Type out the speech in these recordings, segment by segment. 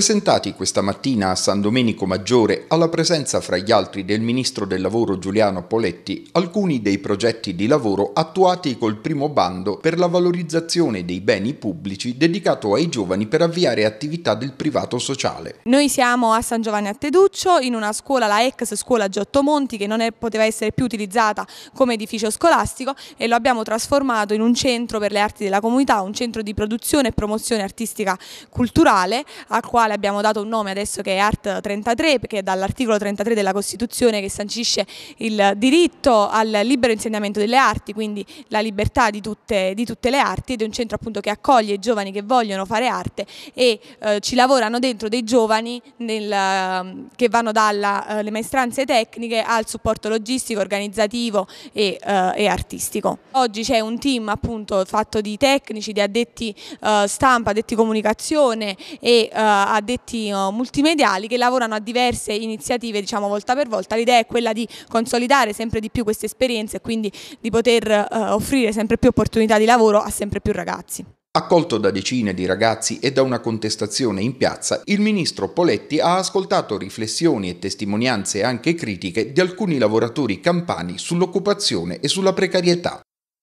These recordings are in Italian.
Presentati questa mattina a San Domenico Maggiore alla presenza fra gli altri del Ministro del Lavoro Giuliano Poletti alcuni dei progetti di lavoro attuati col primo bando per la valorizzazione dei beni pubblici dedicato ai giovani per avviare attività del privato sociale. Noi siamo a San Giovanni a Teduccio in una scuola, la ex scuola Giotto Monti che non è, poteva essere più utilizzata come edificio scolastico e lo abbiamo trasformato in un centro per le arti della comunità, un centro di produzione e promozione artistica culturale al quale quale abbiamo dato un nome adesso che è Art 33, perché è dall'articolo 33 della Costituzione che sancisce il diritto al libero insegnamento delle arti, quindi la libertà di tutte, di tutte le arti ed è un centro appunto che accoglie i giovani che vogliono fare arte e eh, ci lavorano dentro dei giovani nel, ehm, che vanno dalle eh, maestranze tecniche al supporto logistico, organizzativo e, eh, e artistico. Oggi c'è un team appunto fatto di tecnici, di addetti eh, stampa, addetti comunicazione e eh, addetti eh, multimediali che lavorano a diverse iniziative diciamo, volta per volta. L'idea è quella di consolidare sempre di più queste esperienze e quindi di poter eh, offrire sempre più opportunità di lavoro a sempre più ragazzi. Accolto da decine di ragazzi e da una contestazione in piazza, il ministro Poletti ha ascoltato riflessioni e testimonianze anche critiche di alcuni lavoratori campani sull'occupazione e sulla precarietà.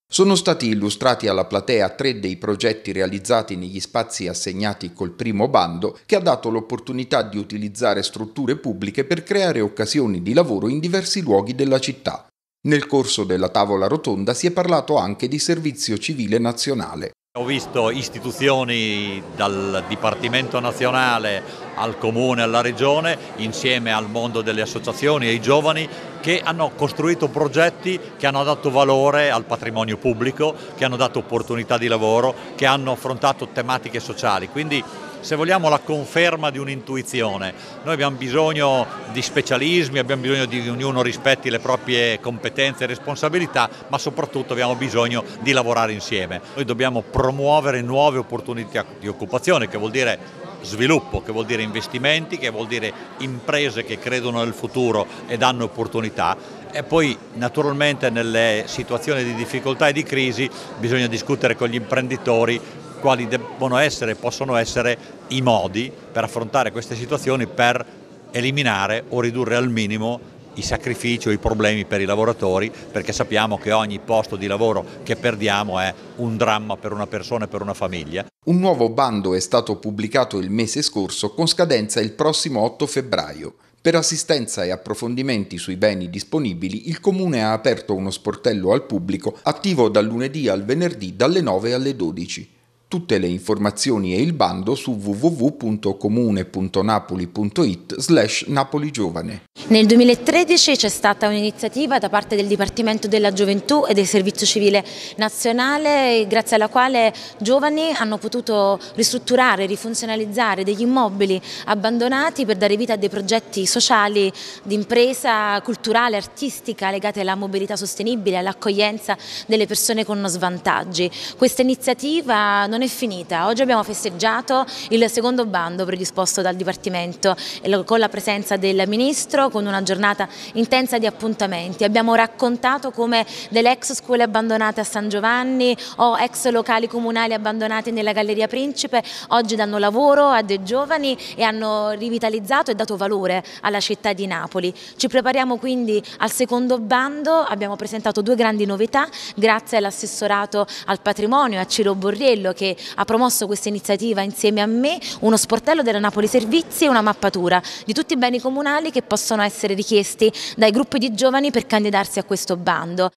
Sono stati illustrati alla platea tre dei progetti realizzati negli spazi assegnati col primo bando, che ha dato l'opportunità di utilizzare strutture pubbliche per creare occasioni di lavoro in diversi luoghi della città. Nel corso della tavola rotonda si è parlato anche di servizio civile nazionale. Ho visto istituzioni dal Dipartimento nazionale al comune, alla regione, insieme al mondo delle associazioni e ai giovani che hanno costruito progetti che hanno dato valore al patrimonio pubblico, che hanno dato opportunità di lavoro, che hanno affrontato tematiche sociali. Quindi se vogliamo la conferma di un'intuizione. Noi abbiamo bisogno di specialismi, abbiamo bisogno di ognuno rispetti le proprie competenze e responsabilità, ma soprattutto abbiamo bisogno di lavorare insieme. Noi dobbiamo promuovere nuove opportunità di occupazione, che vuol dire sviluppo, che vuol dire investimenti, che vuol dire imprese che credono nel futuro e danno opportunità e poi naturalmente nelle situazioni di difficoltà e di crisi bisogna discutere con gli imprenditori quali devono essere e possono essere i modi per affrontare queste situazioni per eliminare o ridurre al minimo i sacrifici o i problemi per i lavoratori perché sappiamo che ogni posto di lavoro che perdiamo è un dramma per una persona e per una famiglia. Un nuovo bando è stato pubblicato il mese scorso con scadenza il prossimo 8 febbraio. Per assistenza e approfondimenti sui beni disponibili, il Comune ha aperto uno sportello al pubblico attivo dal lunedì al venerdì dalle 9 alle 12. Tutte le informazioni e il bando su www.comune.napoli.it slash napoligiovane. Nel 2013 c'è stata un'iniziativa da parte del Dipartimento della Gioventù e del Servizio Civile Nazionale grazie alla quale giovani hanno potuto ristrutturare, rifunzionalizzare degli immobili abbandonati per dare vita a dei progetti sociali di impresa culturale, artistica legati alla mobilità sostenibile, all'accoglienza delle persone con svantaggi. Questa iniziativa non non è finita. Oggi abbiamo festeggiato il secondo bando predisposto dal Dipartimento eh, con la presenza del Ministro, con una giornata intensa di appuntamenti. Abbiamo raccontato come delle ex scuole abbandonate a San Giovanni o ex locali comunali abbandonati nella Galleria Principe oggi danno lavoro a dei giovani e hanno rivitalizzato e dato valore alla città di Napoli. Ci prepariamo quindi al secondo bando, abbiamo presentato due grandi novità grazie all'assessorato al patrimonio, a Ciro Borriello che che ha promosso questa iniziativa insieme a me, uno sportello della Napoli Servizi e una mappatura di tutti i beni comunali che possono essere richiesti dai gruppi di giovani per candidarsi a questo bando.